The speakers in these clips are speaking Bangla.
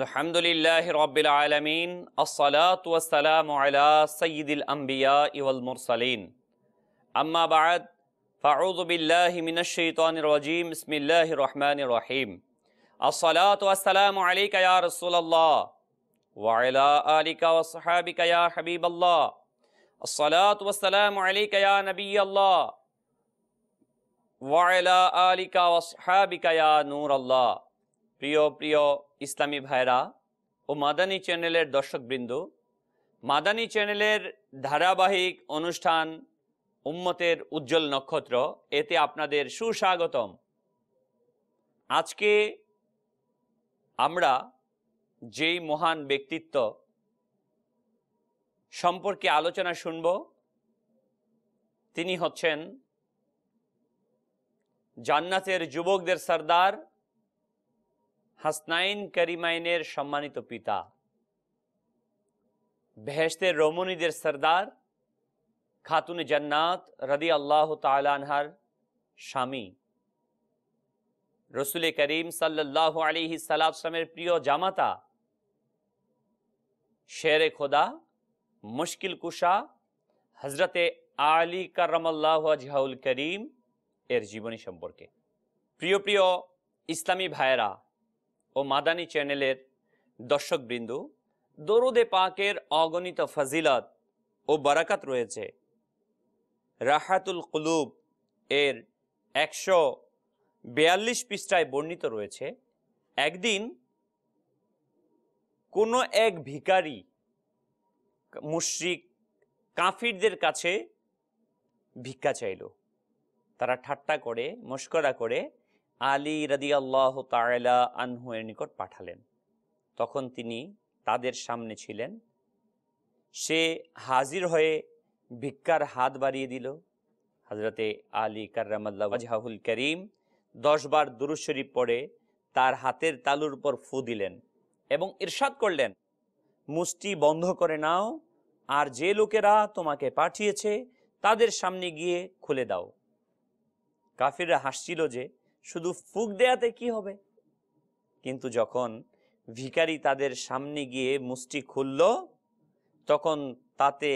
الحمد لله رب العالمين الصلاة والسلام على سيد الأنبياء والمرسلين أما بعد فأعوذ بالله من الشيطان الرجيم بسم الله الرحمن الرحيم الصلاة والسلام عليك يا رسول الله وعلى آلك وصحابك يا حبيب الله الصلاة والسلام عليك يا نبي الله وعلى آلك وصحابك يا نور الله প্রিয় প্রিয় ইসলামী ভাইরা ও মাদানী চ্যানেলের দর্শকবৃন্দ মাদানী চ্যানেলের ধারাবাহিক অনুষ্ঠান উম্মতের উজ্জ্বল নক্ষত্র এতে আপনাদের সুস্বাগতম আজকে আমরা যেই মহান ব্যক্তিত্ব সম্পর্কে আলোচনা শুনব তিনি হচ্ছেন জান্নাতের যুবকদের সর্দার হাসনাইন করিমাইনের সম্মানিত পিতা বেহেস্তের রমণীদের সর্দার খাতুন জন্নাত রদি আল্লাহ তালানহার স্বামী রসুল করিম সাল্লাহ আলিহি সালামের প্রিয় জামাতা শেরে খোদা মুশকিল কুশা হজরতে আলী কারামাল্লাহ জিহাউল করিম এর জীবনী সম্পর্কে প্রিয় প্রিয় ইসলামী ভাইরা ও মাদানী চ্যানেলের দর্শকবৃন্দ দরুদে পাকের অগণিত ফজিলত ও বারাকাত রয়েছে রাহাতুল কুলুব এর একশো বেয়াল্লিশ পৃষ্ঠায় বর্ণিত রয়েছে একদিন কোনো এক ভিকারি মুশ্রিক কাফিরদের কাছে ভিক্ষা চাইল তারা ঠাট্টা করে মস্করা করে আলী রদিয়াল্লাহ তায়লা আনহুয়ের নিকট পাঠালেন তখন তিনি তাদের সামনে ছিলেন সে হাজির হয়ে ভিক্ষার হাত বাড়িয়ে দিল হজরতে আলী কার্রামাল্লাহাহুল করিম দশবার শরীফ পড়ে তার হাতের তালুর উপর ফু দিলেন এবং ইরশাদ করলেন মুষ্টি বন্ধ করে নাও আর যে লোকেরা তোমাকে পাঠিয়েছে তাদের সামনে গিয়ে খুলে দাও কাফিররা হাসছিল যে শুধু ফুক দেয়াতে কি হবে কিন্তু যখন ভিকারি তাদের সামনে গিয়ে মুষ্টি খুলল তখন তাতে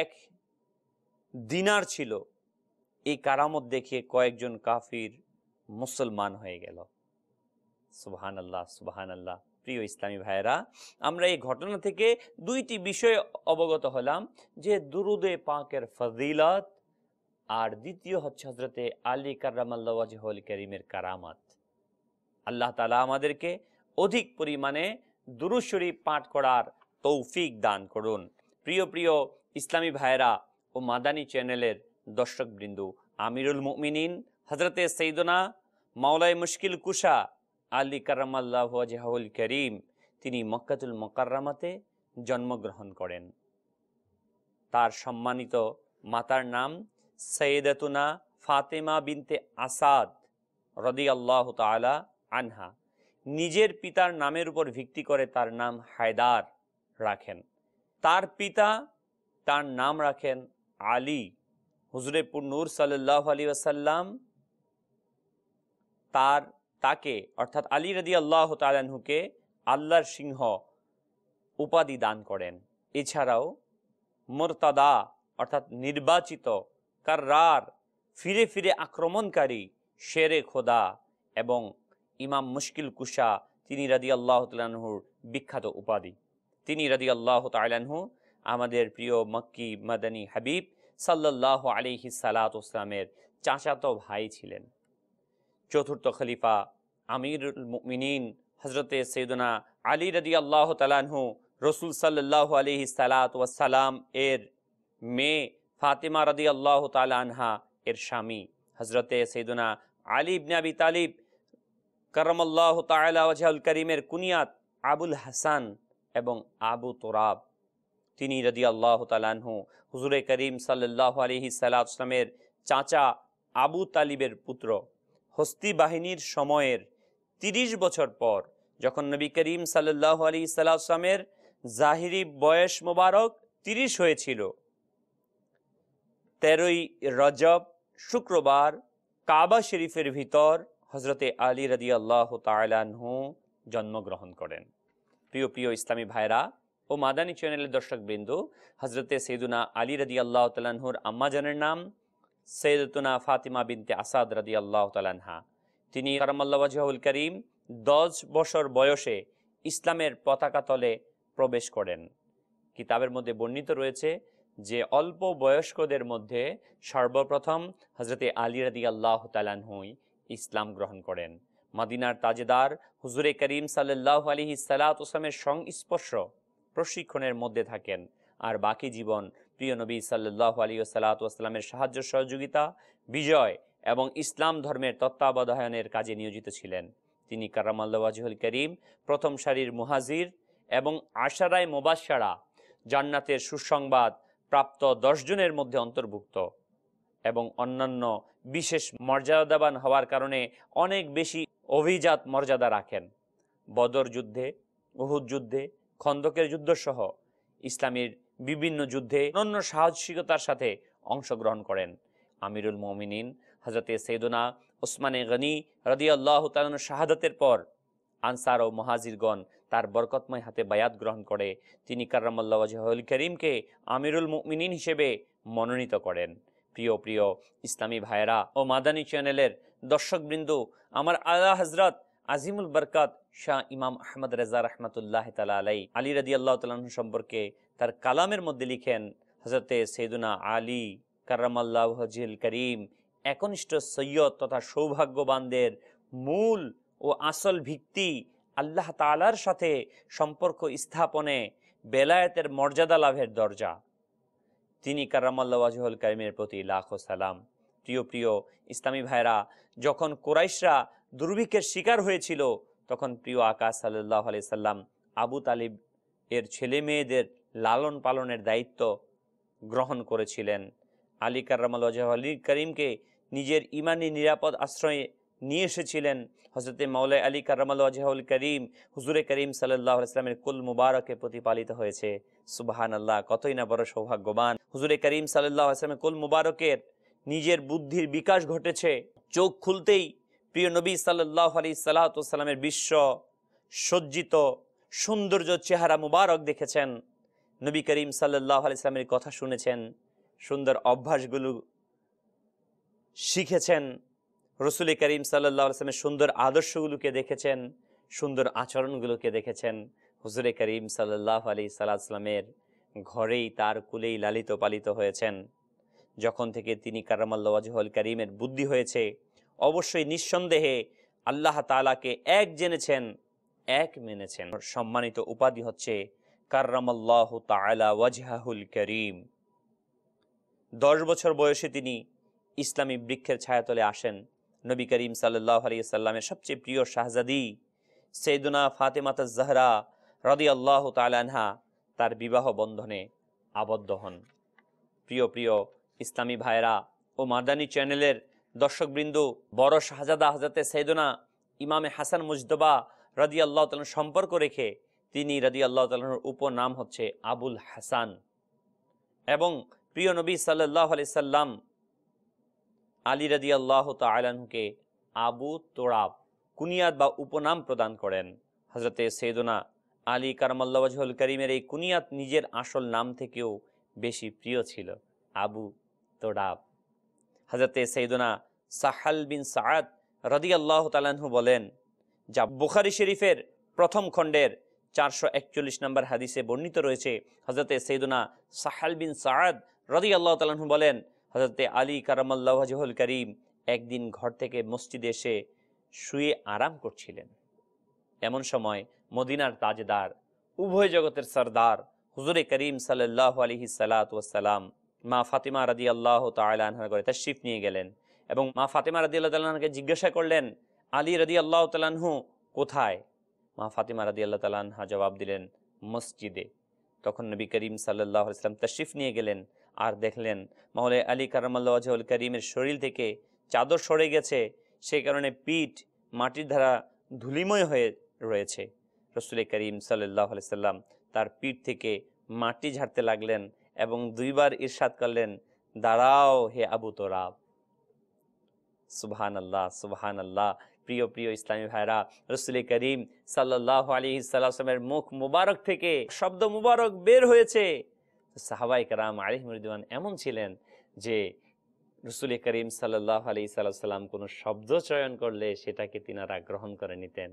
এক দিনার ছিল এই কারামত দেখে কয়েকজন কাফির মুসলমান হয়ে গেল সুবহান আল্লাহ সুবহান আল্লাহ প্রিয় ইসলামী ভাইয়েরা আমরা এই ঘটনা থেকে দুইটি বিষয়ে অবগত হলাম যে দুরুদে পাকের ফজিলত আর দ্বিতীয় হচ্ছে হজরতে আলী কার্রামাল্লাহল করিমের কারামাত আল্লাহ তালা আমাদেরকে অধিক পরিমাণে দুরুশ্বরী পাঠ করার তৌফিক দান করুন প্রিয় প্রিয় ইসলামী ভাইরা ও মাদানী চ্যানেলের বৃন্দু আমিরুল মুমিনিন হজরতে সৈদনা মাওলায় মুশকিল কুশা আলী কারামাল্লাহ করিম তিনি মক্কাতুল মকাররামাতে জন্মগ্রহণ করেন তার সম্মানিত মাতার নাম সৈয়দতুনা ফাতেমা বিনতে আসাদ রদি আল্লাহ তালা আনহা নিজের পিতার নামের উপর ভিত্তি করে তার নাম হায়দার রাখেন তার পিতা তার নাম রাখেন আলী হুজরেপুর নূর সাল্লাহ আলী আসাল্লাম তার তাকে অর্থাৎ আলী রদি আল্লাহ তালাহুকে আল্লাহর সিংহ উপাধি দান করেন এছাড়াও মোরতাদা অর্থাৎ নির্বাচিত কার্রার ফিরে ফিরে আক্রমণকারী শেরে খোদা এবং ইমাম মুশকিল কুশা তিনি রাদি আল্লাহ তালহুর বিখ্যাত উপাধি তিনি রাদি আল্লাহ তালাহু আমাদের প্রিয় মক্কি মাদানী হাবিব সাল্লাহ আলিহি সালাত ওসলামের চাচাতো ভাই ছিলেন চতুর্থ খলিফা আমিরুল মিনীন হজরতে সৈদনা আলী রদি আল্লাহ তালাহু রসুল সাল্লাহ আলিহি সালাত ওয়াসালাম এর মেয়ে ফাতিমা রদি আল্লাহ আনহা এর স্বামী হজরতে সৈদুনা আলী ইবনে তালিব করমল্লাহ তালাউল করিমের কুনিয়াত আবুল হাসান এবং আবু তোরাব তিনি রদি আল্লাহ তালাহু হুজুরে করিম সাল্লাহ আলহি আসলামের চাচা আবু তালিবের পুত্র হস্তি বাহিনীর সময়ের ৩০ বছর পর যখন নবী করিম সাল্লাহ আলী সাল্লাহামের জাহিরি বয়স মোবারক ৩০ হয়েছিল তেরোই রজব শুক্রবার কাবা শরীফের ভিতর হজরতে আলী রদি আল্লাহ তালাহু জন্মগ্রহণ করেন প্রিয় প্রিয় ইসলামী ভাইরা ও মাদানী চ্যানেলের দর্শকবৃন্দ হজরতে সৈদুনা আলী রদি আল্লাহ তালাহুর আম্মাজানের নাম সৈদুনা ফাতিমা বিনতে আসাদ রদি আল্লাহ তালানহা তিনি কারামাল্লাহাহুল করিম দশ বছর বয়সে ইসলামের পতাকা তলে প্রবেশ করেন কিতাবের মধ্যে বর্ণিত রয়েছে যে অল্প বয়স্কদের মধ্যে সর্বপ্রথম হজরতে আলী রাদি আল্লাহ তালানহুই ইসলাম গ্রহণ করেন মাদিনার তাজেদার হুজুরে করিম সাল্লাহ আলহি সালাতামের সংস্পর্শ প্রশিক্ষণের মধ্যে থাকেন আর বাকি জীবন প্রিয় নবী সাল্লাহ আলী সালাতামের সাহায্য সহযোগিতা বিজয় এবং ইসলাম ধর্মের তত্ত্বাবধায়নের কাজে নিয়োজিত ছিলেন তিনি কারামাল্লাওয়াজহুল করিম প্রথম সারির মুহাজির এবং আশারায় মোবাসারা জান্নাতের সুসংবাদ প্রাপ্ত জনের মধ্যে অন্তর্ভুক্ত এবং অন্যান্য বিশেষ মর্যাদাবান হওয়ার কারণে অনেক বেশি অভিজাত মর্যাদা রাখেন বদর যুদ্ধে উহুদ যুদ্ধে খন্দকের যুদ্ধসহ ইসলামের বিভিন্ন যুদ্ধে অন্য সাহসিকতার সাথে অংশগ্রহণ করেন আমিরুল মমিনিন হজরতে সৈদনা ওসমানে গনি রদিয়াল্লাহ তালন শাহাদাতের পর আনসার ও মহাজিরগণ তার বরকতময় হাতে বায়াত গ্রহণ করে তিনি কার্রামাল্লা ওয়াজহুল করিমকে আমিরুল মুমিনিন হিসেবে মনোনীত করেন প্রিয় প্রিয় ইসলামী ভাইরা ও মাদানী চ্যানেলের দর্শকবৃন্দ আমার আলা হজরত আজিমুল বরকাত শাহ ইমাম আহমদ রেজা রহমতুল্লাহ তালা আলাই আলী রদি আল্লাহ তালন সম্পর্কে তার কালামের মধ্যে লিখেন হজরতে সৈদুনা আলী কার্রামাল্লাহজিল করিম একনিষ্ঠ সৈয়দ তথা সৌভাগ্যবানদের মূল ও আসল ভিত্তি আল্লাহ তালার সাথে সম্পর্ক স্থাপনে বেলায়েতের মর্যাদা লাভের দরজা তিনি কারামাল্লাওয়াজহল কারিমের প্রতি লাখো সালাম প্রিয় প্রিয় ইসলামী ভাইরা যখন কোরাইশরা দুর্ভিক্ষের শিকার হয়েছিল তখন প্রিয় আকাশ সাল্লাহ আলি সাল্লাম আবু তালিব এর ছেলে মেয়েদের লালন পালনের দায়িত্ব গ্রহণ করেছিলেন আলী কার্রামাল ওয়াজহ আলী করিমকে নিজের ইমানি নিরাপদ আশ্রয়ে নিয়ে এসেছিলেন হজরতে মাওলাই আলী কারামাল করিম হুজুরে করিম সাল্লাহ ইসলামের কুল মুবারকে প্রতিপালিত হয়েছে সুবাহান আল্লাহ কতই না বড় সৌভাগ্যবান হুজুরে করিম সাল্লাহ ইসলামের কুল মুবারকের নিজের বুদ্ধির বিকাশ ঘটেছে চোখ খুলতেই প্রিয় নবী সাল্লাহ আলী সাল্লাহসাল্লামের বিশ্ব সজ্জিত সৌন্দর্য চেহারা মুবারক দেখেছেন নবী করিম সাল্লাহ আলি ইসলামের কথা শুনেছেন সুন্দর অভ্যাসগুলো শিখেছেন রসুল করিম সাল্লা সাল্লামের সুন্দর আদর্শগুলোকে দেখেছেন সুন্দর আচরণগুলোকে দেখেছেন হুজুরে করিম সাল্লাহ আলি সাল্লাহামের ঘরেই তার কুলেই লালিত পালিত হয়েছেন যখন থেকে তিনি কারামাল্লাওয়াজহল করিমের বুদ্ধি হয়েছে অবশ্যই নিঃসন্দেহে আল্লাহ তালাকে এক জেনেছেন এক মেনেছেন সম্মানিত উপাধি হচ্ছে কার্রামাল্লাহ তালা ওয়াজহাহুল করিম দশ বছর বয়সে তিনি ইসলামী বৃক্ষের ছায়াতলে আসেন নবী করিম সাল্লাহ আলী সাল্লামের সবচেয়ে প্রিয় শাহজাদি সৈদুনা ফাতেমাত জাহরা রদি আল্লাহ তালানহা তার বিবাহ বন্ধনে আবদ্ধ হন প্রিয় প্রিয় ইসলামী ভাইরা ও মাদানী চ্যানেলের দর্শকবৃন্দ বড় শাহজাদা হাজাতে সৈদনা ইমামে হাসান মুজদবা রদি আল্লাহ তাল সম্পর্ক রেখে তিনি রদি আল্লাহ তালনের উপনাম হচ্ছে আবুল হাসান এবং প্রিয় নবী সাল্লাহ আলি সাল্লাম আলী রাজি আল্লাহ তালাহুকে আবু তোড়াব কুনিয়াদ বা উপনাম প্রদান করেন হজরতে সৈদনা আলী কারমাল্লাবাজহুল করিমের এই কুনিয়াত নিজের আসল নাম থেকেও বেশি প্রিয় ছিল আবু তোরাব হজরতে সৈদনা সাহাল বিন সাদ রদি আল্লাহ তালাহু বলেন যা বুখারি শরীফের প্রথম খণ্ডের চারশো একচল্লিশ নম্বর হাদিসে বর্ণিত রয়েছে হজরতে সৈদনা সাহাল বিন সাদ রদি আল্লাহ তালাহু বলেন হজরতে আলী কারামাল্লাহাজহুল করিম একদিন ঘর থেকে মসজিদে এসে শুয়ে আরাম করছিলেন এমন সময় মদিনার তাজদার উভয় জগতের সর্দার হুজুরে করিম সাল্লাহ আলহি সাল্লাম মা ফাতিমা রাদি আল্লাহ তাল্লাহার ঘরে শিফ নিয়ে গেলেন এবং মা ফাতিমা রাদি আল্লাহ তাল্লাহাকে জিজ্ঞাসা করলেন আলী রাদি আল্লাহ তালাহু কোথায় মা ফাতিমা রাদি আল্লাহ তাল্লাহা জবাব দিলেন মসজিদে তখন নবী করিম সাল্লাহ ইসলাম তশরিফ নিয়ে গেলেন আর দেখলেন মহলে আলী কারামাল্লাহল করিমের শরীর থেকে চাদর সরে গেছে সে কারণে পিঠ মাটির ধারা ধুলিময় হয়ে রয়েছে রসুল করিম সাল্লাহ সাল্লাম তার পিঠ থেকে মাটি ঝাড়তে লাগলেন এবং দুইবার ইরশাদ করলেন দাঁড়াও হে আবু তোরাব সুবহান আল্লাহ সুবহান আল্লাহ প্রিয় প্রিয় ইসলামী ভাইরা রসুল করিম সাল্লাহ আলি সাল্লামের মুখ মুবারক থেকে শব্দ মুবারক বের হয়েছে সাহাবাই কারাম আলিহ মরিদান এমন ছিলেন যে রসুল করিম সাল্লাহ আলি সাল্লাম কোনো শব্দ চয়ন করলে সেটাকে তিনারা গ্রহণ করে নিতেন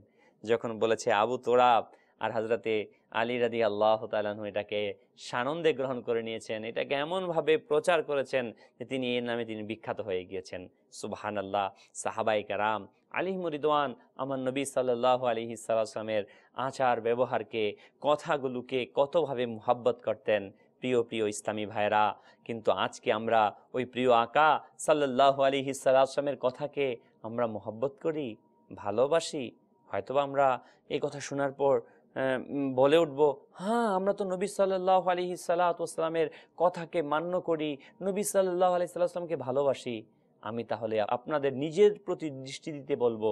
যখন বলেছে আবু তোরাব আর হাজরাতে আলী রাদি আল্লাহ তালু এটাকে সানন্দে গ্রহণ করে নিয়েছেন এটাকে এমনভাবে প্রচার করেছেন যে তিনি এর নামে তিনি বিখ্যাত হয়ে গিয়েছেন সুবাহান আল্লাহ সাহাবাই কারাম আলিহ মরিদান আমার নবী সাল্লাহ আলিহি সাল্লামের আচার ব্যবহারকে কথাগুলোকে কতভাবে মোহাব্বত করতেন প্রিয় প্রিয় ইসলামী ভাইরা কিন্তু আজকে আমরা ওই প্রিয় আকা সাল্লাহ আলি হিসালামের কথাকে আমরা মোহব্বত করি ভালোবাসি হয়তোবা আমরা এই কথা শোনার পর বলে উঠবো হ্যাঁ আমরা তো নবী সাল্লাহ আলি সাল্লাতামের কথাকে মান্য করি নবী সাল্লাহ আলি সাল্লাহসাল্লামকে ভালোবাসি আমি তাহলে আপনাদের নিজের প্রতি দৃষ্টি দিতে বলবো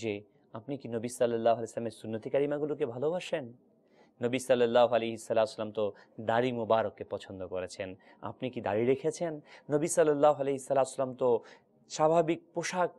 যে আপনি কি নবী সাল্লাহ আলি সাল্লামের সুন্নতিকারিমাগুলোকে ভালোবাসেন নবী সাল্লাহ আলী সাল্লাহাম তো দাড়ি মোবারককে পছন্দ করেছেন আপনি কি দাড়ি রেখেছেন নবী সাল্লাহ আলী সাল্লাহাম তো স্বাভাবিক পোশাক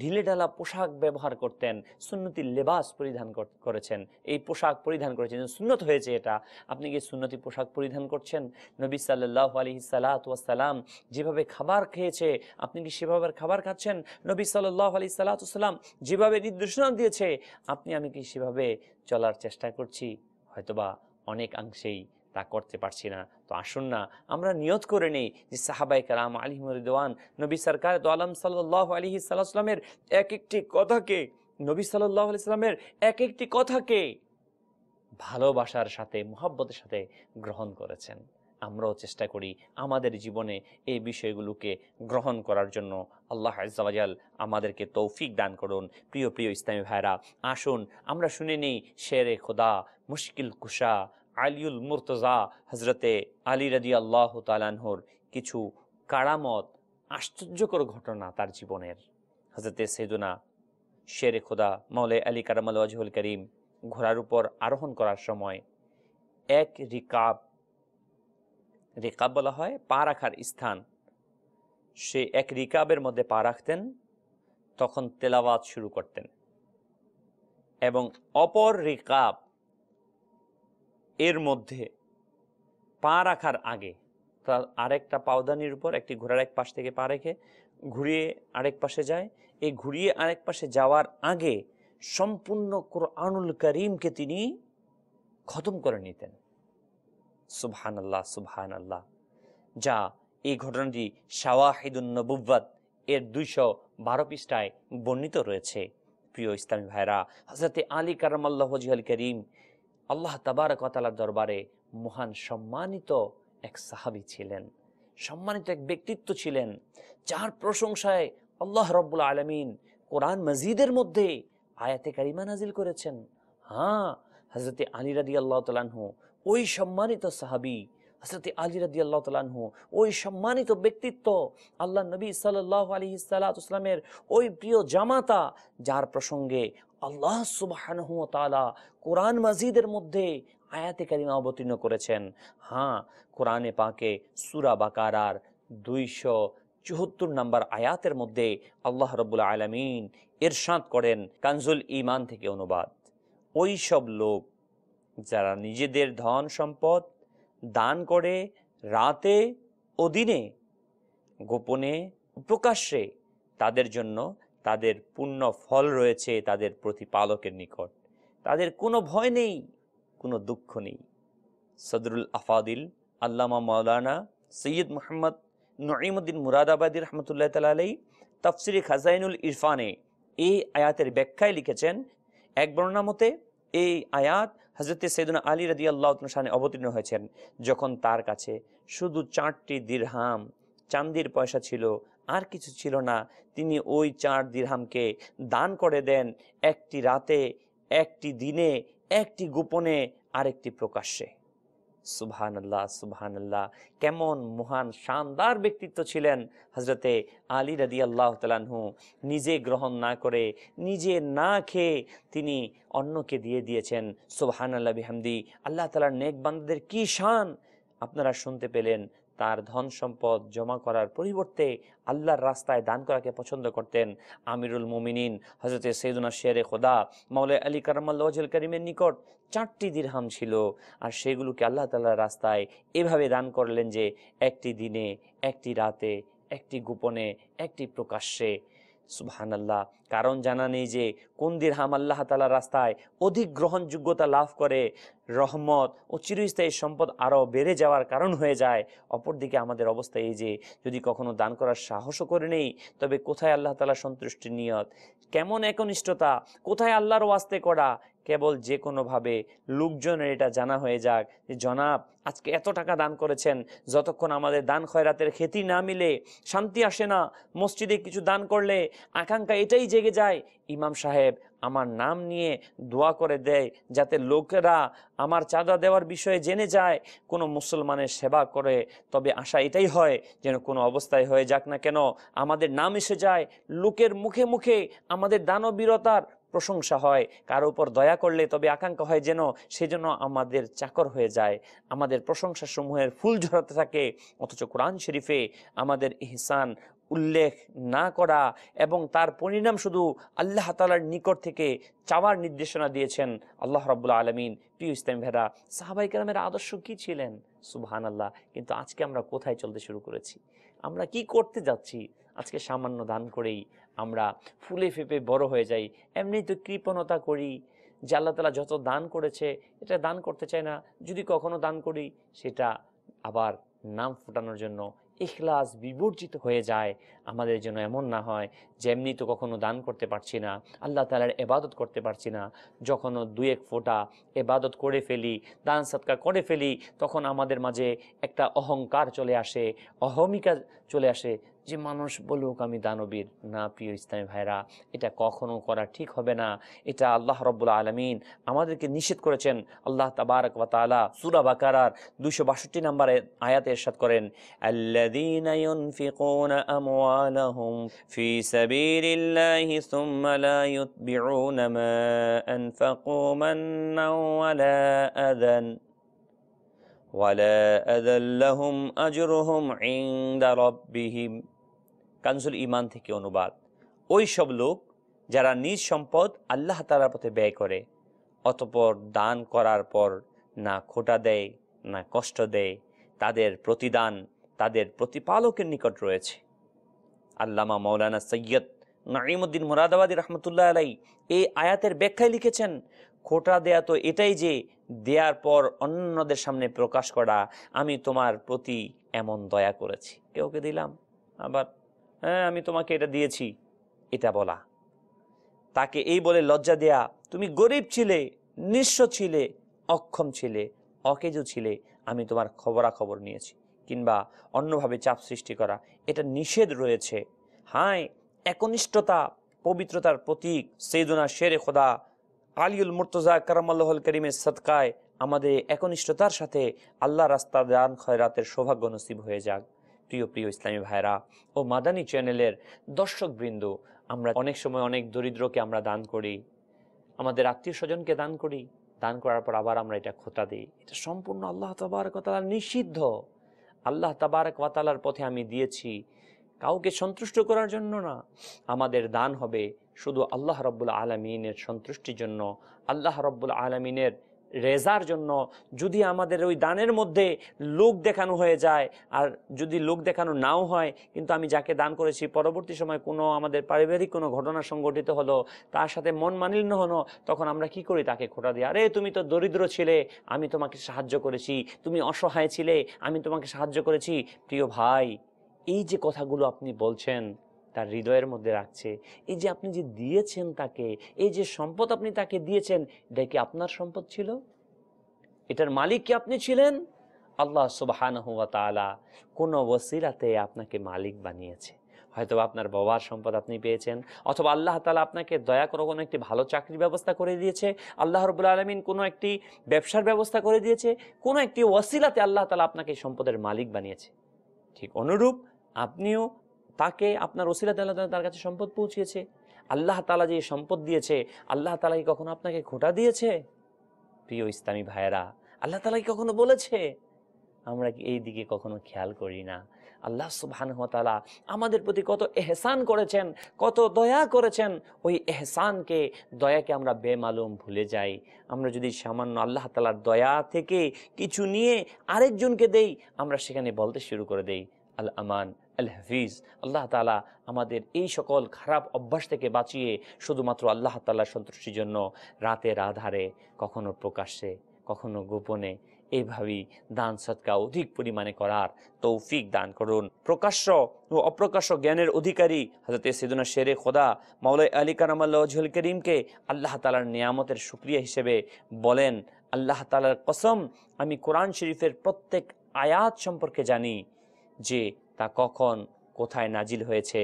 ঢিলেঢালা পোশাক ব্যবহার করতেন সুন্নতি লেবাস পরিধান করেছেন এই পোশাক পরিধান করেছেন সুন্নত হয়েছে এটা আপনি কি সুন্নতি পোশাক পরিধান করছেন নবী সাল্লাহ আলি সালাতাম যেভাবে খাবার খেয়েছে আপনি কি সেভাবে খাবার খাচ্ছেন নবী সাল্লাহ আলি সাল্লাম যেভাবে নির্দেশনা দিয়েছে আপনি আমি কি সেভাবে চলার চেষ্টা করছি হয়তোবা অনেকাংশেই তা করতে পারছি না তো আসুন না আমরা নিয়ত করে নেই যে সাহাবাই কালাম আলিমরিদওয়ান নবী সরকার তো আলম সাল্লাহ আলহি সাল্লাহামের এক একটি কথাকে নবী সাল্লাহ আলি সাল্লামের এক একটি কথাকে ভালোবাসার সাথে মোহাব্বতের সাথে গ্রহণ করেছেন আমরাও চেষ্টা করি আমাদের জীবনে এই বিষয়গুলোকে গ্রহণ করার জন্য আল্লাহ আজাল আমাদেরকে তৌফিক দান করুন প্রিয় প্রিয় ইসলামী ভাইরা আসুন আমরা শুনে নিই শেরে খোদা মুশকিল কুশা আলিউল মুরতজা হজরতে আলী রাজি আল্লাহ তালানহর কিছু কারামত আশ্চর্যকর ঘটনা তার জীবনের হজরতে সেদুনা শেরে খোদা মৌলে আলী কারামাল ওয়াজহুল করিম ঘোড়ার উপর আরোহণ করার সময় এক রিকাব রিকাব বলা হয় পা রাখার স্থান সে এক রিকাবের মধ্যে পা রাখতেন তখন তেলাওয়াত শুরু করতেন এবং অপর রিকাব এর মধ্যে পা রাখার আগে তার আরেকটা পাওদানির উপর একটি ঘোড়ার এক পাশ থেকে পা রেখে ঘুরিয়ে আরেক পাশে যায় এই ঘুরিয়ে আরেক পাশে যাওয়ার আগে সম্পূর্ণ কোরআনুল করিমকে তিনি খতম করে নিতেন সুবহান আল্লাহ সুবহান আল্লাহ যা এই ঘটনাটি শাওয়াহিদুল নবুব্বাদ এর দুইশো বারো পৃষ্ঠায় বর্ণিত রয়েছে প্রিয় ইসলামী ভাইরা হজরতে আলী হজিহল করিম আল্লাহ তাবারকতালার দরবারে মহান সম্মানিত এক সাহাবি ছিলেন সম্মানিত এক ব্যক্তিত্ব ছিলেন যার প্রশংসায় আল্লাহ রব্বুল আলমিন কোরআন মজিদের মধ্যে আয়াতে কারিমা নাজিল করেছেন হ্যাঁ হজরতে আলী রাদি আল্লাহ তালাহু ওই সম্মানিত সাহাবি হসরত আলী রদি আল্লাহ তালাহ ওই সম্মানিত ব্যক্তিত্ব আল্লাহ নবী সাল্লাহ আলী সাল্লাহামের ওই প্রিয় জামাতা যার প্রসঙ্গে আল্লাহ সুবাহানহ কোরআন মাজিদের মধ্যে আয়াতে কারিমা অবতীর্ণ করেছেন হ্যাঁ কোরআনে পাকে সুরা বাকারার দুইশো চুহত্তর নম্বর আয়াতের মধ্যে আল্লাহ রবুল্লা আলমিন এরশাদ করেন কানজুল ইমান থেকে অনুবাদ ওই সব লোক যারা নিজেদের ধন সম্পদ দান করে রাতে ও দিনে গোপনে প্রকাশ্যে তাদের জন্য তাদের পূর্ণ ফল রয়েছে তাদের প্রতিপালকের নিকট তাদের কোনো ভয় নেই কোনো দুঃখ নেই সদরুল আফাদিল আল্লামা মৌলানা সৈয়দ মোহাম্মদ নঈমুদ্দিন মুরাদাবাদী রহমতুল্লাহ তাল আলী খাজাইনুল ইরফানে এই আয়াতের ব্যাখ্যায় লিখেছেন এক বর্ণামতে এই আয়াত হজরত সৈদুল আলী রদি আল্লাহ অবতীর্ণ হয়েছেন যখন তার কাছে শুধু চারটি দীর্হাম চান্দির পয়সা ছিল আর কিছু ছিল না তিনি ওই চার দীর্হামকে দান করে দেন একটি রাতে একটি দিনে একটি গোপনে আরেকটি প্রকাশ্যে সুবহান আল্লাহ সুবহান আল্লাহ কেমন মহান শানদার ব্যক্তিত্ব ছিলেন হজরতে আলী রাদি আল্লাহ তালাহু নিজে গ্রহণ না করে নিজে না খেয়ে তিনি অন্যকে দিয়ে দিয়েছেন সুবহান আল্লাহ বিহামদি আল্লাহ তালার নেক বান্দাদের কী শান আপনারা শুনতে পেলেন তার ধন সম্পদ জমা করার পরিবর্তে আল্লাহর রাস্তায় দান করাকে পছন্দ করতেন আমিরুল মুমিনিন হজরতে সৈদুনা শেরে খোদা মৌলে আলী কারমাল করিমের নিকট চারটি দিরহাম ছিল আর সেগুলোকে আল্লাহ তাল্লাহ রাস্তায় এভাবে দান করলেন যে একটি দিনে একটি রাতে একটি গোপনে একটি প্রকাশ্যে সুবাহান্লাহ কারণ জানা নেই যে কোন দিরহাম আল্লাহ তালা রাস্তায় অধিক গ্রহণযোগ্যতা লাভ করে রহমত ও চিরস্থায়ী সম্পদ আরও বেড়ে যাওয়ার কারণ হয়ে যায় অপরদিকে আমাদের অবস্থা এই যে যদি কখনো দান করার সাহসও করে নেই তবে কোথায় আল্লাহ তালা সন্তুষ্টির নিয়ত কেমন একনিষ্ঠতা কোথায় আল্লাহর ওয়াস্তে করা কেবল যে কোনোভাবে লোকজনের এটা জানা হয়ে যাক যে জনাব আজকে এত টাকা দান করেছেন যতক্ষণ আমাদের দান খয়রাতের খেতি না মিলে শান্তি আসে না মসজিদে কিছু দান করলে আকাঙ্ক্ষা এটাই জেগে যায় ইমাম সাহেব আমার নাম নিয়ে দোয়া করে দেয় যাতে লোকেরা আমার চাঁদা দেওয়ার বিষয়ে জেনে যায় কোনো মুসলমানের সেবা করে তবে আশা এটাই হয় যেন কোনো অবস্থায় হয়ে যাক না কেন আমাদের নাম এসে যায় লোকের মুখে মুখে আমাদের দানবীরতার প্রশংসা হয় কারো উপর দয়া করলে তবে আকাঙ্ক্ষা হয় যেন সেজন্য আমাদের চাকর হয়ে যায় আমাদের প্রশংসা সমূহের ফুল ঝরাতে থাকে অথচ কোরআন শরীফে আমাদের ইহসান উল্লেখ না করা এবং তার পরিণাম শুধু আল্লাহ তালার নিকট থেকে চাওয়ার নির্দেশনা দিয়েছেন আল্লাহ রবুল্লা আলমিন প্রিয় ইসলাম ভেরা সাহাবাই কালামের আদর্শ কি ছিলেন সুবহান আল্লাহ কিন্তু আজকে আমরা কোথায় চলতে শুরু করেছি আমরা কি করতে যাচ্ছি আজকে সামান্য দান করেই আমরা ফুলে ফেপে বড় হয়ে যাই এমনি তো কৃপণতা করি যে আল্লাহ তালা যত দান করেছে এটা দান করতে চায় না যদি কখনো দান করি সেটা আবার নাম ফুটানোর জন্য ইখলাস বিবর্জিত হয়ে যায় আমাদের জন্য এমন না হয় যেমনি তো কখনো দান করতে পারছি না আল্লাহ তালার এবাদত করতে পারছি না যখনও দু এক ফোঁটা এবাদত করে ফেলি দান সৎকার করে ফেলি তখন আমাদের মাঝে একটা অহংকার চলে আসে অহমিকা চলে আসে যে মানুষ বলুক আমি দানবীর না প্রিয় ইসলামী ভাইরা এটা কখনো করা ঠিক হবে না এটা আল্লাহ রব্বুল্লা আলমিন আমাদেরকে নিষেধ করেছেন আল্লাহ তাবারক তালা সুরা বাকারার দুশো বাষট্টি নম্বরে এর এরশাদ করেন الذين ينفقون أموالهم في سبيل ولا أذى لهم أجرهم عند ربهم কানজুল ইমান থেকে অনুবাদ ওই সব লোক যারা নিজ সম্পদ আল্লাহ তালার পথে ব্যয় করে অতপর দান করার পর না খোটা দেয় না কষ্ট দেয় তাদের প্রতিদান তাদের প্রতিপালকের নিকট রয়েছে আল্লামা মৌলানা সৈয়দ নাঈমুদ্দিন মোরাদাবাদী রহমতুল্লাহ আলাই এই আয়াতের ব্যাখ্যায় লিখেছেন খোটা দেয়া তো এটাই যে দেয়ার পর অন্যদের সামনে প্রকাশ করা আমি তোমার প্রতি এমন দয়া করেছি কেউকে দিলাম আবার হ্যাঁ আমি তোমাকে এটা দিয়েছি এটা বলা তাকে এই বলে লজ্জা দেয়া তুমি গরিব ছিলে নিঃস্ব ছিলে অক্ষম ছিলে অকেজ ছিলে আমি তোমার খবরাখবর নিয়েছি কিংবা অন্যভাবে চাপ সৃষ্টি করা এটা নিষেধ রয়েছে হায় একনিষ্ঠতা পবিত্রতার প্রতীক সেইদুনা শেরে খোদা আলিউল মুর্তজা কারামাল্লাহল করিমের সৎকায় আমাদের একনিষ্ঠতার সাথে আল্লাহ রাস্তা দান খয়রাতের সৌভাগ্য নসিব হয়ে যাক প্রিয় প্রিয় ইসলামী ভাইরা ও মাদানী চ্যানেলের দর্শকবৃন্দ আমরা অনেক সময় অনেক দরিদ্রকে আমরা দান করি আমাদের আত্মীয় স্বজনকে দান করি দান করার পর আবার আমরা এটা খোঁটা দিই এটা সম্পূর্ণ আল্লাহ তাবারকতালা নিষিদ্ধ আল্লাহ তাবারকতালার পথে আমি দিয়েছি কাউকে সন্তুষ্ট করার জন্য না আমাদের দান হবে শুধু আল্লাহ রব্বুল আলমিনের সন্তুষ্টির জন্য আল্লাহ রব্বুল আলমিনের রেজার জন্য যদি আমাদের ওই দানের মধ্যে লোক দেখানো হয়ে যায় আর যদি লোক দেখানো নাও হয় কিন্তু আমি যাকে দান করেছি পরবর্তী সময় কোনো আমাদের পারিবারিক কোনো ঘটনা সংঘটিত হলো তার সাথে মন মানিল্য হলো তখন আমরা কি করি তাকে খোটা দিই আরে তুমি তো দরিদ্র ছিলে আমি তোমাকে সাহায্য করেছি তুমি অসহায় ছিলে আমি তোমাকে সাহায্য করেছি প্রিয় ভাই এই যে কথাগুলো আপনি বলছেন তার হৃদয়ের মধ্যে রাখছে এই যে আপনি যে দিয়েছেন তাকে এই যে সম্পদ আপনি তাকে দিয়েছেন এটা কি আপনার সম্পদ ছিল এটার মালিক কি আপনি ছিলেন আল্লাহ সুবাহান হুয়া তালা কোনো ওসিরাতে আপনাকে মালিক বানিয়েছে হয়তো আপনার বাবার সম্পদ আপনি পেয়েছেন অথবা আল্লাহ তালা আপনাকে দয়া করে কোনো একটি ভালো চাকরির ব্যবস্থা করে দিয়েছে আল্লাহ রবুল আলমিন কোনো একটি ব্যবসার ব্যবস্থা করে দিয়েছে কোনো একটি ওয়াসিলাতে আল্লাহ তালা আপনাকে সম্পদের মালিক বানিয়েছে ঠিক অনুরূপ আপনিও তাকে আপনার ওসিরাত আল্লাহ তালা তার কাছে সম্পদ পৌঁছিয়েছে আল্লাহ তালা যে সম্পদ দিয়েছে আল্লাহ তালা কি কখনো আপনাকে খোটা দিয়েছে প্রিয় ইসলামী ভাইয়েরা আল্লাহ তালা কি কখনো বলেছে আমরা এই দিকে কখনো খেয়াল করি না আল্লাহ সুবহান হতালা আমাদের প্রতি কত এহসান করেছেন কত দয়া করেছেন ওই এহসানকে দয়াকে আমরা বেমালুম ভুলে যাই আমরা যদি সামান্য আল্লাহ তালার দয়া থেকে কিছু নিয়ে আরেকজনকে দেই আমরা সেখানে বলতে শুরু করে দেই আল আমান আল হাফিজ আল্লাহ তালা আমাদের এই সকল খারাপ অভ্যাস থেকে বাঁচিয়ে শুধুমাত্র আল্লাহ তাল্লাহ সন্তুষ্টির জন্য রাতের আধারে কখনো প্রকাশ্যে কখনো গোপনে এইভাবেই দান সৎকা অধিক পরিমাণে করার তৌফিক দান করুন প্রকাশ্য ও অপ্রকাশ্য জ্ঞানের অধিকারী হাজরতে সেদুনা শেরে খোদা মাওলাই আলী কারামাল্লাহুল করিমকে আল্লাহ তালার নিয়ামতের সুক্রিয়া হিসেবে বলেন আল্লাহ তালার কসম আমি কোরআন শরীফের প্রত্যেক আয়াত সম্পর্কে জানি যে তা কখন কোথায় নাজিল হয়েছে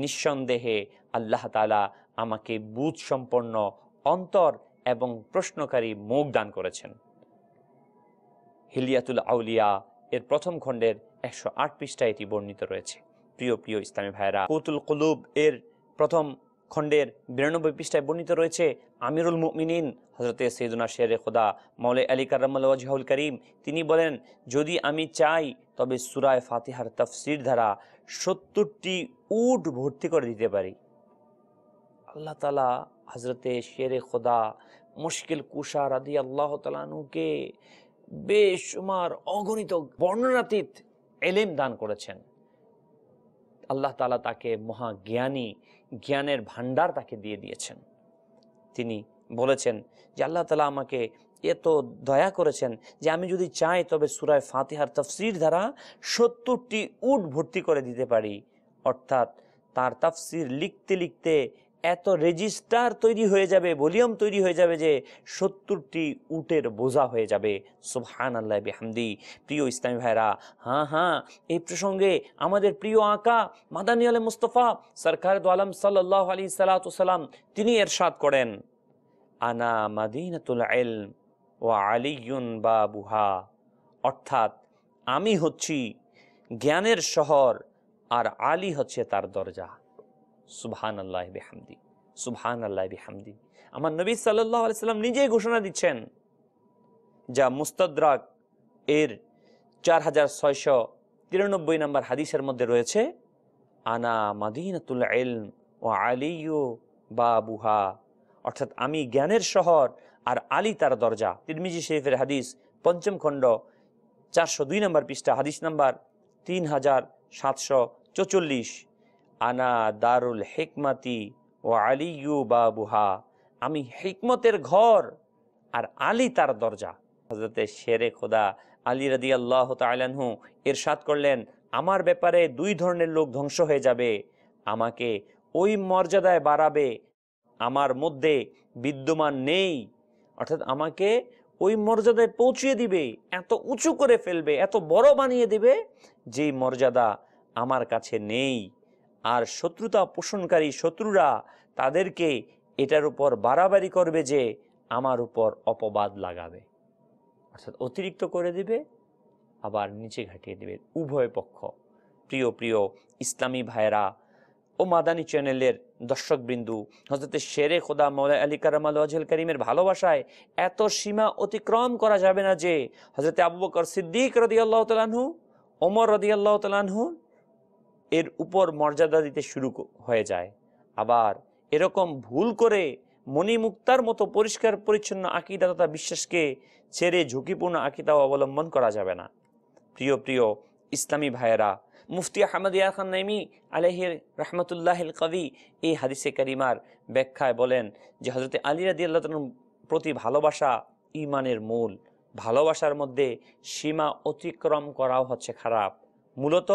নিঃসন্দেহে আল্লাহ তালা আমাকে বুধ সম্পন্ন অন্তর এবং প্রশ্নকারী মুখ দান করেছেন হিলিয়াতুল আউলিয়া এর প্রথম খণ্ডের একশো আট পৃষ্ঠায় এটি বর্ণিত রয়েছে প্রিয় প্রিয় ইসলামী ভাইরা কুতুল কুলুব এর প্রথম খণ্ডের বিরানব্বই পৃষ্ঠায় বর্ণিত রয়েছে আমিরুল মুমিনিন হজরতে সৈদুনা শেরে খোদা মৌলে আলী কারামাল করিম তিনি বলেন যদি আমি চাই তবে সুরায় ফাতিহার তফসির দ্বারা সত্তরটি উট ভর্তি করে দিতে পারি আল্লাহ তালা হজরতে শেরে খোদা মুশকিল কুষা রাদি আল্লাহ তালানুকে বেসুমার অগণিত বর্ণনাতীত এলেম দান করেছেন আল্লাহ তালা তাকে মহা জ্ঞানী জ্ঞানের ভাণ্ডার তাকে দিয়ে দিয়েছেন তিনি বলেছেন যে আল্লাহ তালা আমাকে এত দয়া করেছেন যে আমি যদি চাই তবে সুরায় ফাতিহার তফসির দ্বারা সত্তরটি উট ভর্তি করে দিতে পারি অর্থাৎ তার তাফসির লিখতে লিখতে এত রেজিস্টার তৈরি হয়ে যাবে ভলিউম তৈরি হয়ে যাবে যে সত্তরটি উটের বোঝা হয়ে যাবে সুবহান আল্লাহ বিহামদি প্রিয় ইসলামী ভাইরা হ্যাঁ হ্যাঁ এই প্রসঙ্গে আমাদের প্রিয় আঁকা মাদানী আলম মুস্তফা সরকার আলম সাল্লাহ আলী সালাতাম তিনি এরশাদ করেন আনা মাদিনাতুল এলম ও আলিগুন বা বুহা অর্থাৎ আমি হচ্ছি জ্ঞানের শহর আর আলী হচ্ছে তার দরজা সুবহান আল্লাহ বেহামদি সুবহান আল্লাহ বেহামদি আমার নবী সাল্লাহ আলাইসাল্লাম নিজেই ঘোষণা দিচ্ছেন যা মুস্তাদ্রাক এর চার হাজার ছয়শ তিরানব্বই নম্বর হাদিসের মধ্যে রয়েছে আনা মাদিনাতুল এলম ও আলিও বা বুহা অর্থাৎ আমি জ্ঞানের শহর আর আলী তার দরজা তিরমিজি শরীফের হাদিস পঞ্চম খণ্ড চারশো দুই নম্বর পৃষ্ঠা হাদিস নাম্বার তিন হাজার সাতশো চৌচল্লিশ আনা দারুল হেকমাতি ও আলিউ বাবুহা আমি হিকমতের ঘর আর আলী তার দরজা হজরতে শেরে খোদা আলী রাদি আল্লাহ এর এরশাদ করলেন আমার ব্যাপারে দুই ধরনের লোক ধ্বংস হয়ে যাবে আমাকে ওই মর্যাদায় বাড়াবে আমার মধ্যে বিদ্যমান নেই অর্থাৎ আমাকে ওই মর্যাদায় পৌঁছিয়ে দিবে এত উঁচু করে ফেলবে এত বড় বানিয়ে দিবে যেই মর্যাদা আমার কাছে নেই আর শত্রুতা পোষণকারী শত্রুরা তাদেরকে এটার উপর বাড়াবাড়ি করবে যে আমার উপর অপবাদ লাগাবে অর্থাৎ অতিরিক্ত করে দেবে আবার নিচে ঘাটিয়ে দেবে উভয় পক্ষ প্রিয় প্রিয় ইসলামী ভাইরা ও মাদানী চ্যানেলের দর্শকবৃন্দু হজরতের শেরে খোদা মৌলা আলী কারামাল ওয়াজেল করিমের ভালোবাসায় এত সীমা অতিক্রম করা যাবে না যে হজরতে আবু বকর সিদ্দিক রদিয়াল্লাহ তালাহু ওমর রদিয়াল্লাহ তালাহু এর উপর মর্যাদা দিতে শুরু হয়ে যায় আবার এরকম ভুল করে মণিমুক্তার মতো পরিষ্কার পরিচ্ছন্ন আকিদা তথা বিশ্বাসকে ছেড়ে ঝুঁকিপূর্ণ আকিদা অবলম্বন করা যাবে না প্রিয় প্রিয় ইসলামী ভাইয়েরা মুফতি ইয়া খান নাইমি আলহির রহমতুল্লাহিল কবি এই হাদিসে করিমার ব্যাখ্যায় বলেন যে হজরত আলী রাদি আল্লাহ প্রতি ভালোবাসা ইমানের মূল ভালোবাসার মধ্যে সীমা অতিক্রম করাও হচ্ছে খারাপ মূলত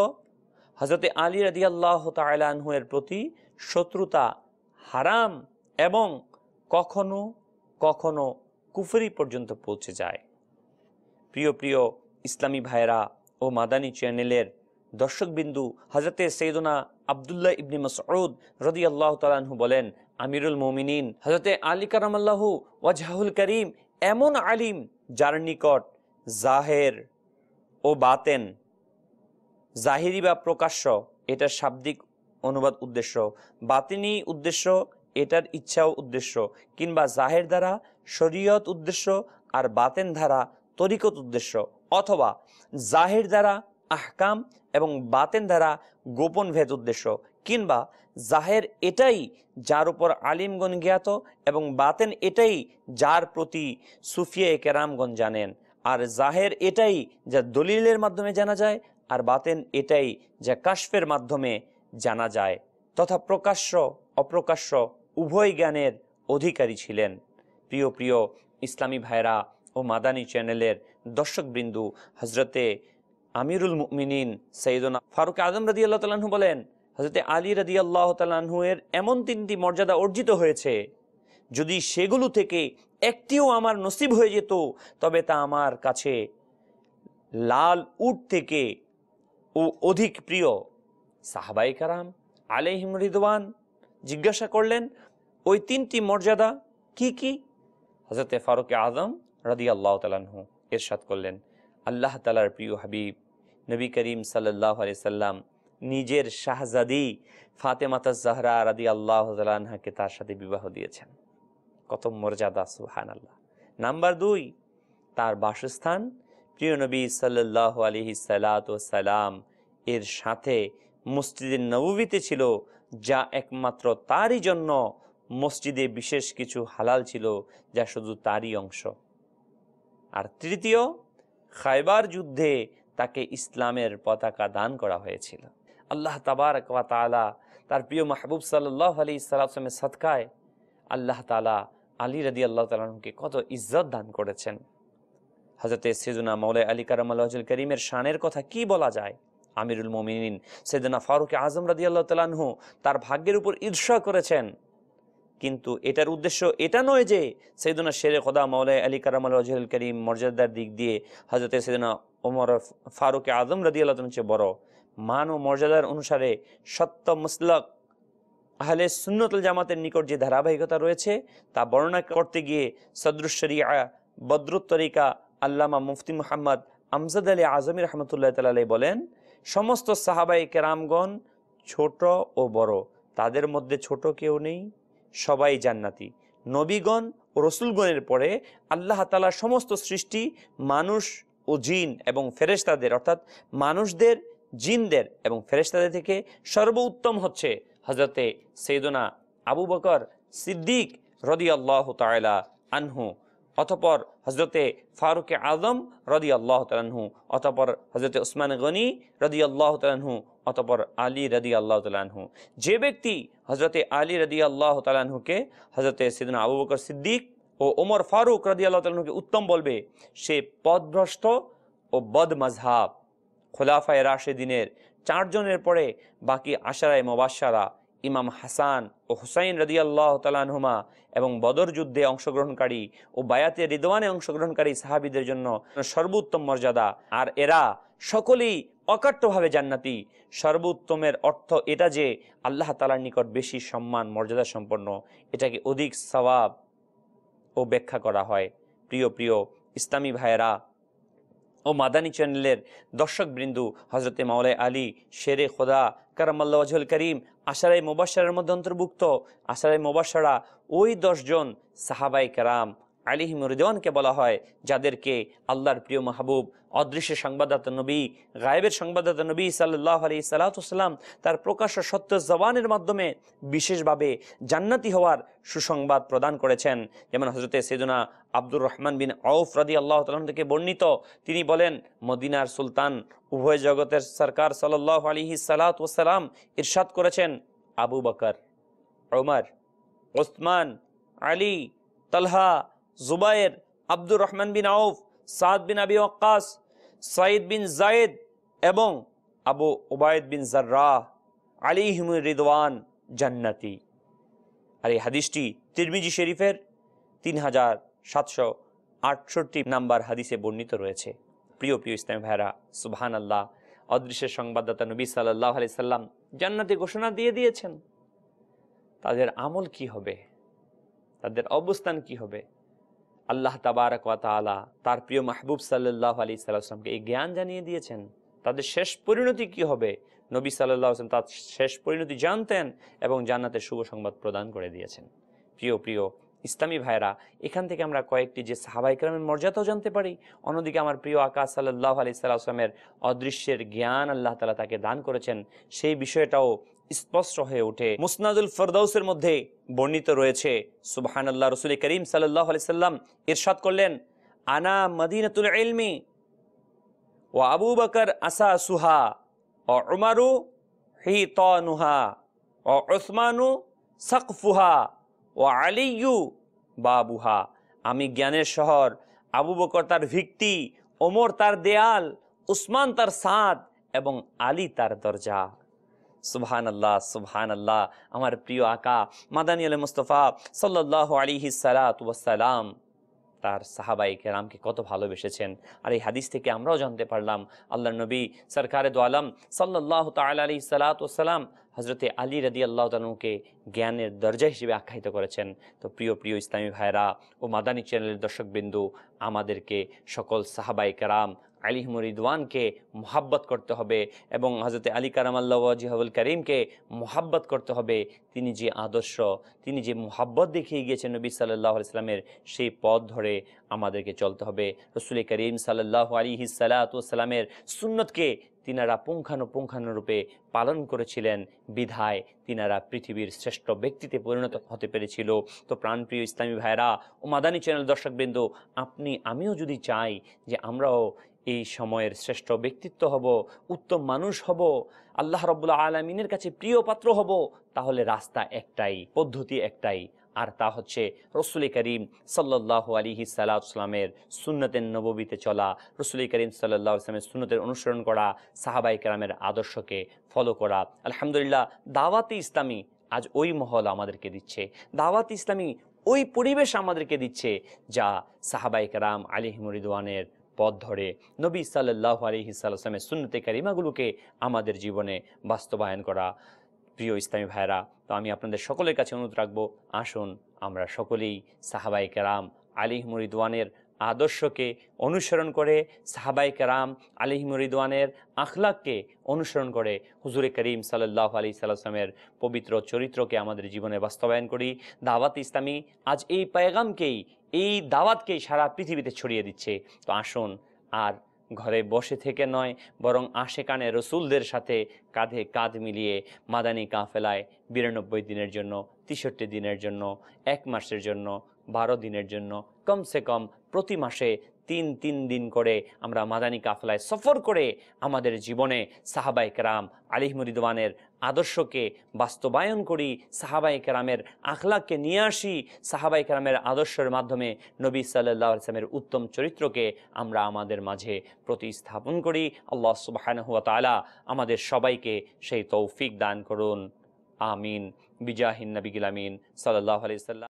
হজরতে আলী রাদিয়াল্লাহ এর প্রতি শত্রুতা হারাম এবং কখনো কখনো কুফরি পর্যন্ত পৌঁছে যায় প্রিয় প্রিয় ইসলামী ভাইরা ও মাদানী চ্যানেলের দর্শকবিন্দু হজরতে সৈদনা আবদুল্লাহ ইবনি মসরুদ রদি আল্লাহ তালাহু বলেন আমিরুল মোমিনিন হজরতে আলী কারামাল্লাহু ওয়াজাহুল করিম এমন আলিম যার নিকট জাহের ও বাতেন জাহিরি বা প্রকাশ্য এটার শাব্দিক অনুবাদ উদ্দেশ্য বাতিনি উদ্দেশ্য এটার ইচ্ছাও উদ্দেশ্য কিংবা জাহের দ্বারা শরীয়ত উদ্দেশ্য আর বাতেন ধারা তরিকত উদ্দেশ্য অথবা জাহের দ্বারা আহকাম এবং বাতেন দ্বারা গোপন ভেদ উদ্দেশ্য কিংবা জাহের এটাই যার উপর আলিমগণ জ্ঞাত এবং বাতেন এটাই যার প্রতি সুফিয়া কেরামগণ জানেন আর জাহের এটাই যা দলিলের মাধ্যমে জানা যায় আর বাতেন এটাই যে কাশফের মাধ্যমে জানা যায় তথা প্রকাশ্য অপ্রকাশ্য উভয় জ্ঞানের অধিকারী ছিলেন প্রিয় প্রিয় ইসলামী ভাইরা ও মাদানী চ্যানেলের দর্শকবৃন্দু হজরতে আমিরুল মিনিন সৈয়দনা ফারুক আদম রাজি আল্লাহ বলেন হজরতে আলী রাজি আল্লাহ এর এমন তিনটি মর্যাদা অর্জিত হয়েছে যদি সেগুলো থেকে একটিও আমার নসিব হয়ে যেত তবে তা আমার কাছে লাল উট থেকে ও অধিক প্রিয় সাহাবাই কারাম আলেহিম রিদওয়ান জিজ্ঞাসা করলেন ওই তিনটি মর্যাদা কি কি হজরতে ফারুক আজম রাদি আল্লাহ তালাহু এরশাদ করলেন আল্লাহ তালার প্রিয় হাবিব নবী করিম সাল্লাহ আলি সাল্লাম নিজের শাহজাদি ফাতেমাতা জাহরা রাদি আল্লাহ তালাহাকে তার সাথে বিবাহ দিয়েছেন কত মর্যাদা সুহান আল্লাহ নাম্বার দুই তার বাসস্থান প্রিয় নবী সাল্লাহ আলহি সালাম এর সাথে মসজিদের নবীতে ছিল যা একমাত্র তারই জন্য মসজিদে বিশেষ কিছু হালাল ছিল যা শুধু তারই অংশ আর তৃতীয় খাইবার যুদ্ধে তাকে ইসলামের পতাকা দান করা হয়েছিল আল্লাহ তাবার ওয়া তালা তার প্রিয় মাহবুব সাল্লাহ আলী সাল্লামের সৎকায় আল্লাহ তালা আলী রদি আল্লাহ তালকে কত ইজ্জত দান করেছেন হজরত সেজুনা মৌলাই আলী কারামাল্লাহুল করিমের শানের কথা কি বলা যায় আমিরুল মোমিনিন সেদিনা ফারুক আজম রাজিয়াল্লাহ তালানহু তার ভাগ্যের উপর ঈর্ষা করেছেন কিন্তু এটার উদ্দেশ্য এটা নয় যে সেদিনা শেরে খোদা মৌলাই আলী কারাম আজহুল করিম মর্যাদার দিক দিয়ে হজরত সেদিনা ওমর ফারুক আজম রাজিয়াল্লাহ তালন চেয়ে বড় মান ও মর্যাদার অনুসারে সত্য মুসলক আহলে সুন্নতুল জামাতের নিকট যে ধারাবাহিকতা রয়েছে তা বর্ণনা করতে গিয়ে সদরুশরিয়া বদ্রুত্তরিকা আল্লামা মুফতি মুহাম্মদ আমজাদ আলী আজমি রহমতুল্লাহ তালাই বলেন সমস্ত সাহাবাই কেরামগণ ছোট ও বড় তাদের মধ্যে ছোট কেউ নেই সবাই জান্নাতি নবীগণ ও রসুলগণের পরে আল্লাহ তালা সমস্ত সৃষ্টি মানুষ ও জিন এবং ফেরেস্তাদের অর্থাৎ মানুষদের জিনদের এবং ফেরেস্তাদের থেকে সর্বোত্তম হচ্ছে হজরতে সৈদনা আবু বকর সিদ্দিক রদি আল্লাহ তালা আনহু অতপর হজরতে ফারুক আজম রদি আল্লাহ তালাহু অতপর হজরতে ওসমান গনি রদি আল্লাহ তালাহু অতপর আলী রদি আল্লাহ তালাহু যে ব্যক্তি হজরতে আলী রদি আল্লাহ তালাহুকে হজরতে সিদনা আবু বকর সিদ্দিক ও ওমর ফারুক রদি আল্লাহ তালাহুকে উত্তম বলবে সে পদভ্রষ্ট ও বদ মজহাব খোলাফায় রাশেদিনের চারজনের পরে বাকি আশারায় মোবাসারা ইমাম হাসান ও হুসাইন আল্লাহ তালানহুমা এবং বদর যুদ্ধে অংশগ্রহণকারী ও বায়াতে রিদওয়ানে অংশগ্রহণকারী সাহাবিদের জন্য সর্বোত্তম মর্যাদা আর এরা সকলেই অকাট্যভাবে জান্নাতি সর্বোত্তমের অর্থ এটা যে আল্লাহ তালার নিকট বেশি সম্মান মর্যাদা সম্পন্ন এটাকে অধিক স্বভাব ও ব্যাখ্যা করা হয় প্রিয় প্রিয় ইসলামী ভাইয়েরা ও মাদানী চ্যানেলের দর্শকবৃন্দু হজরতে মাওলায় আলী শেরে খোদা কারামাল্লাজুল করিম আশারাই মোবাসারের মধ্যে অন্তর্ভুক্ত আশারাই মোবাসারা ওই দশজন সাহাবাই কারাম আলিহিম রিদওয়ানকে বলা হয় যাদেরকে আল্লাহর প্রিয় মাহবুব অদৃশ্য সংবাদদাতা নবী গায়েবের সংবাদদাতা নবী সাল্লাহ আলি সাল্লাহসাল্লাম তার প্রকাশ্য সত্য জবানের মাধ্যমে বিশেষভাবে জান্নাতি হওয়ার সুসংবাদ প্রদান করেছেন যেমন হজরতে সেদুনা আব্দুর রহমান বিন আউফ রাদি আল্লাহ তালন থেকে বর্ণিত তিনি বলেন মদিনার সুলতান উভয় জগতের সরকার সাল্লাহ আলিহি সালাতাম ইরশাদ করেছেন আবু বকর ওমর ওসমান আলী তালহা জুবায়ের আব্দুর রহমান বিন আউফ সাদ বিন আবি ওকাস সাইদ বিন জায়েদ এবং আবু ওবায়দ বিন জার্রাহ আলী হিমুর রিদওয়ান জান্নাতি আর এই হাদিসটি তিরমিজি শরীফের তিন হাজার সাতশো আটষট্টি নাম্বার হাদিসে বর্ণিত রয়েছে প্রিয় প্রিয় ইসলাম ভাইরা সুবহান আল্লাহ অদৃশ্যের সংবাদদাতা নবী সাল্লাহ আলি সাল্লাম জান্নাতি ঘোষণা দিয়ে দিয়েছেন তাদের আমল কি হবে তাদের অবস্থান কি হবে আল্লাহ তাবারক তালা তার প্রিয় মাহবুব সাল্লাহ আলি সাল্লাহামকে এই জ্ঞান জানিয়ে দিয়েছেন তাদের শেষ পরিণতি কি হবে নবী সাল্লাহ আসলাম তার শেষ পরিণতি জানতেন এবং জান্নাতের শুভ সংবাদ প্রদান করে দিয়েছেন প্রিয় প্রিয় ইসলামী ভাইরা এখান থেকে আমরা কয়েকটি যে সাহাবাইকরামের মর্যাদাও জানতে পারি অন্যদিকে আমার প্রিয় আকাশ সাল্লাহ আলি সাল্লাহামের অদৃশ্যের জ্ঞান আল্লাহ তালা তাকে দান করেছেন সেই বিষয়টাও স্পষ্ট হয়ে ওঠে মুসনাদুল ফরদাউসের মধ্যে বর্ণিত রয়েছে সুবাহান আল্লাহ রসুল করিম সাল্লাহ আলি সাল্লাম ইরশাদ করলেন আনা মদিনাতুল এলমি ও আবু বকর আসা সুহা ও উমারু হি তুহা ও ওসমানু সকফুহা ও আলিউ বাবুহা আমি জ্ঞানের শহর আবু বকর তার ভিত্তি ওমর তার দেয়াল উসমান তার সাঁত এবং আলী তার দরজা সুবহান আল্লাহ সুবহান আল্লাহ আমার প্রিয় আকা মাদানী আল মুস্তফা সাল্লাহ আলিহি সালাত তার সাহাবাই কেরামকে কত ভালোবেসেছেন আর এই হাদিস থেকে আমরাও জানতে পারলাম আল্লাহ নবী সরকারে আলম সাল্লাহ তাল আলী সালাতাম হজরতে আলী রদি আল্লাহ তালুকে জ্ঞানের দরজা হিসেবে আখ্যায়িত করেছেন তো প্রিয় প্রিয় ইসলামী ভাইরা ও মাদানী চ্যানেলের দর্শকবিন্দু আমাদেরকে সকল সাহাবাই কেরাম আলী রিদওয়ানকে মোহাব্বত করতে হবে এবং হজরত আলী কারামাল্লাহাবুল করিমকে মোহাব্বত করতে হবে তিনি যে আদর্শ তিনি যে মোহাব্বত দেখিয়ে গিয়েছেন নবী সাল্লাহ ইসলামের সেই পথ ধরে আমাদেরকে চলতে হবে রসুল করিম সাল্লাহ আলী সালাতামের সুন্নতকে তিনারা পুঙ্খানুপুঙ্খানুরূপে পালন করেছিলেন বিধায় তিনারা পৃথিবীর শ্রেষ্ঠ ব্যক্তিতে পরিণত হতে পেরেছিল তো প্রাণপ্রিয় ইসলামী ভাইরা ও মাদানী চ্যানেল দর্শকবৃন্দ আপনি আমিও যদি চাই যে আমরাও এই সময়ের শ্রেষ্ঠ ব্যক্তিত্ব হব উত্তম মানুষ হব আল্লাহ রবুল্লা আলমিনের কাছে প্রিয় পাত্র হব তাহলে রাস্তা একটাই পদ্ধতি একটাই আর তা হচ্ছে রসুল করিম সাল্লাহ আলিহি সাল্লাহামের সুন্নতের নববীতে চলা রসুল করিম সাল্লাহ ইসলামের সুন্নতের অনুসরণ করা সাহাবাই কালামের আদর্শকে ফলো করা আলহামদুলিল্লাহ দাওয়াতি ইসলামী আজ ওই মহল আমাদেরকে দিচ্ছে দাওয়াত ইসলামী ওই পরিবেশ আমাদেরকে দিচ্ছে যা সাহাবাই কালাম আলিহিমরিদওয়ানের পথ ধরে নবী সাল্লাহ আলী সাল্লামের সুন্নতে কারিমাগুলোকে আমাদের জীবনে বাস্তবায়ন করা প্রিয় ইসলামী ভাইরা তো আমি আপনাদের সকলের কাছে অনুরোধ রাখবো আসুন আমরা সকলেই সাহাবাই কেরাম আলিহমরিদওয়ানের আদর্শকে অনুসরণ করে সাহাবাই কারাম রিদওয়ানের আখলাককে অনুসরণ করে হুজুরে করিম সাল্লাহ আলি সাল্লামের পবিত্র চরিত্রকে আমাদের জীবনে বাস্তবায়ন করি দাওয়াত ইসলামী আজ এই পায়গামকেই এই দাওয়াতকেই সারা পৃথিবীতে ছড়িয়ে দিচ্ছে তো আসুন আর ঘরে বসে থেকে নয় বরং আশে কানে রসুলদের সাথে কাঁধে কাঁধ মিলিয়ে মাদানী কাফেলায় বিরানব্বই দিনের জন্য তেষট্টি দিনের জন্য এক মাসের জন্য বারো দিনের জন্য কমসে কম প্রতি মাসে তিন তিন দিন করে আমরা মাদানী কাফলায় সফর করে আমাদের জীবনে সাহাবাই কেরাম আলিহমরিদওয়ানের আদর্শকে বাস্তবায়ন করি সাহাবাই কেরামের আখলাককে নিয়ে আসি সাহাবাই কেরামের আদর্শের মাধ্যমে নবী সাল্লাহ ইসলামের উত্তম চরিত্রকে আমরা আমাদের মাঝে প্রতিস্থাপন করি আল্লাহ সুবাহানহালা আমাদের সবাইকে সেই তৌফিক দান করুন আমিন বিজাহিন নবী গিলামিন সাল্লাহ আলি সাল্লাম